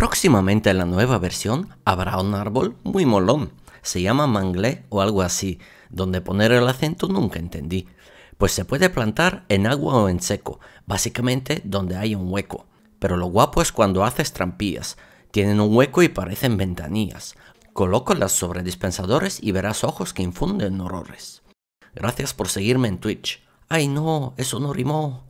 Próximamente en la nueva versión habrá un árbol muy molón, se llama manglé o algo así, donde poner el acento nunca entendí, pues se puede plantar en agua o en seco, básicamente donde hay un hueco. Pero lo guapo es cuando haces trampillas, tienen un hueco y parecen ventanillas. Colócalas sobre dispensadores y verás ojos que infunden horrores. Gracias por seguirme en Twitch. Ay no, eso no rimó.